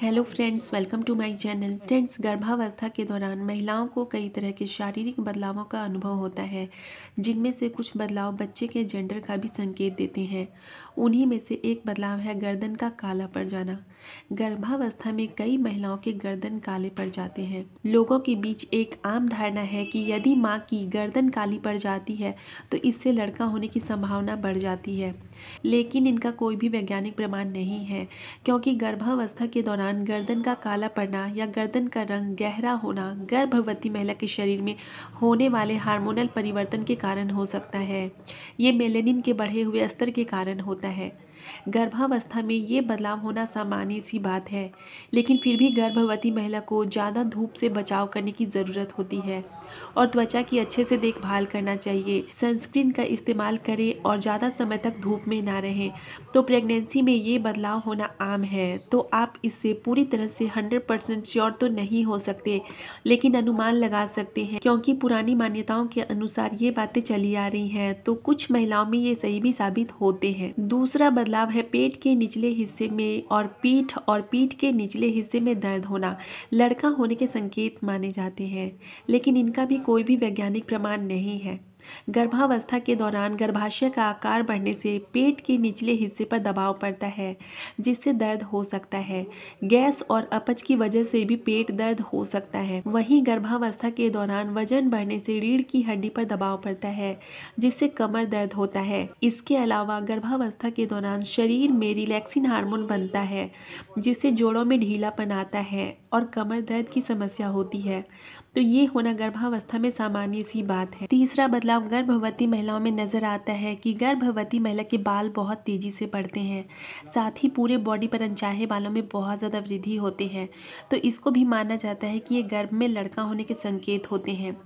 hello friends welcome to my channel friends गर्भावस्था के दौरान महिलाओं को कई तरह के शारीरिक बदलावों का अनुभव होता है जिनमें से कुछ बदलाव बच्चे के जेंडर का भी संकेत देते हैं उन्हीं में से एक बदलाव है गर्दन का काला पड़ जाना गर्भावस्था में कई महिलाओं के गर्दन काले पड़ जाते हैं लोगों के बीच एक आम धारणा है कि यदि माँ की गर्दन काली पड़ जाती है तो इससे लड़का होने की संभावना बढ़ जाती है लेकिन इनका कोई भी वैज्ञानिक प्रमाण नहीं है क्योंकि गर्भावस्था के दौरान गर्दन का काला पड़ना या गर्दन का रंग गहरा होना गर्भवती महिला के शरीर में होने वाले हार्मोनल परिवर्तन के कारण हो सकता है ये मेलेनिन के बढ़े हुए स्तर के कारण होता है जाता है गर्भावस्था में ये बदलाव होना सामान्य सी बात है लेकिन फिर भी गर्भवती महिला को ज़्यादा धूप से बचाव करने की ज़रूरत होती है और त्वचा की अच्छे से देखभाल करना चाहिए सनस्क्रीन का इस्तेमाल करें और ज़्यादा समय तक धूप में ना रहें तो प्रेगनेंसी में ये बदलाव होना आम है तो आप इससे पूरी तरह से हंड्रेड परसेंट श्योर तो नहीं हो सकते लेकिन अनुमान लगा सकते हैं क्योंकि पुरानी मान्यताओं के अनुसार ये बातें चली आ रही हैं तो कुछ महिलाओं में ये सही भी साबित होते हैं दूसरा बदलाव है पेट के निचले हिस्से में और पीठ और पीठ के निचले हिस्से में दर्द होना लड़का होने के संकेत माने जाते हैं लेकिन इनका भी कोई भी वैज्ञानिक प्रमाण नहीं है गर्भावस्था के दौरान गर्भाशय का आकार बढ़ने से पेट के निचले हिस्से पर दबाव पड़ता है जिससे दर्द हो सकता है गैस और अपच की वजह से भी पेट दर्द हो सकता है वहीं गर्भावस्था के दौरान वजन बढ़ने से रीढ़ की हड्डी पर दबाव पड़ता है जिससे कमर दर्द होता है इसके अलावा गर्भावस्था के दौरान शरीर में रिलैक्सिन हार्मोन बनता है जिससे जोड़ों में ढीलापन आता है और कमर दर्द की समस्या होती है तो ये होना गर्भावस्था में सामान्य सी बात है तीसरा बदलाव मतलब गर्भवती महिलाओं में नज़र आता है कि गर्भवती महिला के बाल बहुत तेज़ी से बढ़ते हैं साथ ही पूरे बॉडी पर अनचाहे बालों में बहुत ज़्यादा वृद्धि होते हैं तो इसको भी माना जाता है कि ये गर्भ में लड़का होने के संकेत होते हैं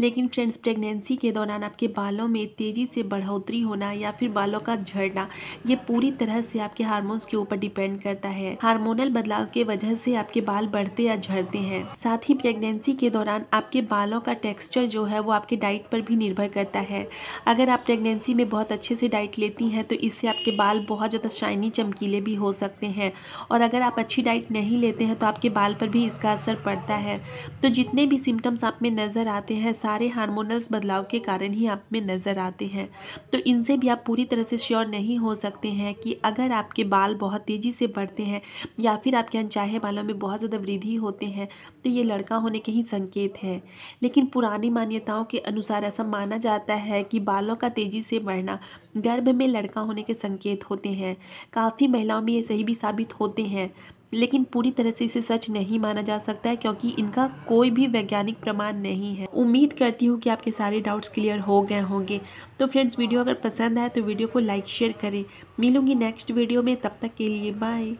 लेकिन फ्रेंड्स प्रेगनेंसी के दौरान आपके बालों में तेज़ी से बढ़ोतरी होना या फिर बालों का झड़ना ये पूरी तरह से आपके हारमोन्स के ऊपर डिपेंड करता है हारमोनल बदलाव की वजह से आपके बाल बढ़ते या झड़ते हैं साथ ही प्रेगनेंसी के दौरान आपके बालों का टेक्स्चर जो है वो आपके डाइट पर भी निर्भर कवर करता है अगर आप प्रेगनेंसी में बहुत अच्छे से डाइट लेती हैं तो इससे आपके बाल बहुत ज़्यादा शाइनी चमकीले भी हो सकते हैं और अगर आप अच्छी डाइट नहीं लेते हैं तो आपके बाल पर भी इसका असर पड़ता है तो जितने भी सिम्टम्स आप में नज़र आते हैं सारे हारमोनल्स बदलाव के कारण ही आप में नज़र आते हैं तो इनसे भी आप पूरी तरह से श्योर नहीं हो सकते हैं कि अगर आपके बाल बहुत तेज़ी से बढ़ते हैं या फिर आपके अनचाहे बालों में बहुत ज़्यादा वृद्धि होते हैं तो ये लड़का होने के ही संकेत हैं लेकिन पुरानी मान्यताओं के अनुसार ऐसा माना माना जाता है कि बालों का तेज़ी से बढ़ना गर्भ में लड़का होने के संकेत होते हैं काफ़ी महिलाओं में ये सही भी साबित होते हैं लेकिन पूरी तरह से इसे सच नहीं माना जा सकता है क्योंकि इनका कोई भी वैज्ञानिक प्रमाण नहीं है उम्मीद करती हूँ कि आपके सारे डाउट्स क्लियर हो गए होंगे तो फ्रेंड्स वीडियो अगर पसंद आए तो वीडियो को लाइक शेयर करें मिलूंगी नेक्स्ट वीडियो में तब तक के लिए बाय